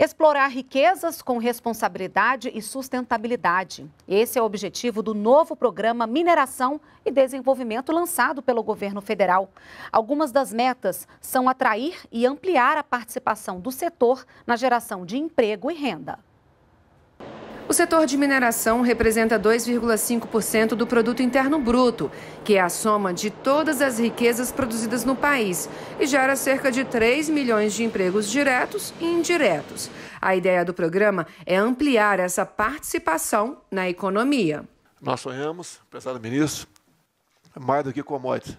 Explorar riquezas com responsabilidade e sustentabilidade. Esse é o objetivo do novo programa Mineração e Desenvolvimento lançado pelo governo federal. Algumas das metas são atrair e ampliar a participação do setor na geração de emprego e renda. O setor de mineração representa 2,5% do produto interno bruto, que é a soma de todas as riquezas produzidas no país e gera cerca de 3 milhões de empregos diretos e indiretos. A ideia do programa é ampliar essa participação na economia. Nós sonhamos, prezado ministro, mais do que commodities,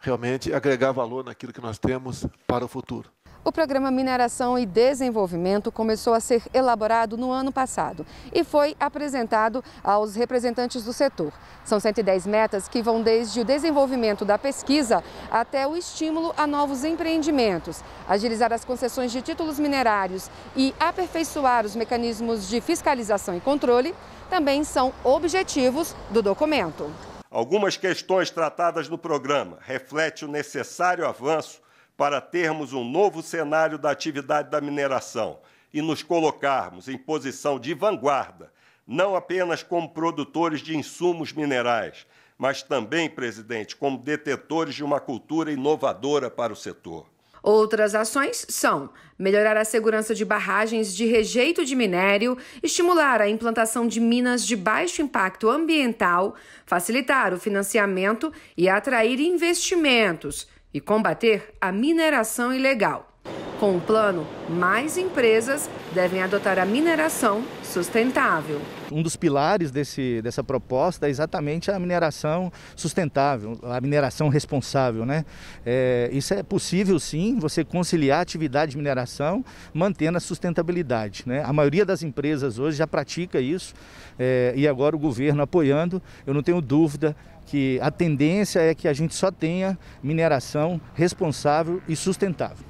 realmente agregar valor naquilo que nós temos para o futuro. O programa Mineração e Desenvolvimento começou a ser elaborado no ano passado e foi apresentado aos representantes do setor. São 110 metas que vão desde o desenvolvimento da pesquisa até o estímulo a novos empreendimentos, agilizar as concessões de títulos minerários e aperfeiçoar os mecanismos de fiscalização e controle. Também são objetivos do documento. Algumas questões tratadas no programa refletem o necessário avanço para termos um novo cenário da atividade da mineração e nos colocarmos em posição de vanguarda, não apenas como produtores de insumos minerais, mas também, presidente, como detetores de uma cultura inovadora para o setor. Outras ações são melhorar a segurança de barragens de rejeito de minério, estimular a implantação de minas de baixo impacto ambiental, facilitar o financiamento e atrair investimentos e combater a mineração ilegal. Com o plano, mais empresas devem adotar a mineração sustentável. Um dos pilares desse, dessa proposta é exatamente a mineração sustentável, a mineração responsável. Né? É, isso é possível sim, você conciliar a atividade de mineração mantendo a sustentabilidade. Né? A maioria das empresas hoje já pratica isso é, e agora o governo apoiando, eu não tenho dúvida que a tendência é que a gente só tenha mineração responsável e sustentável.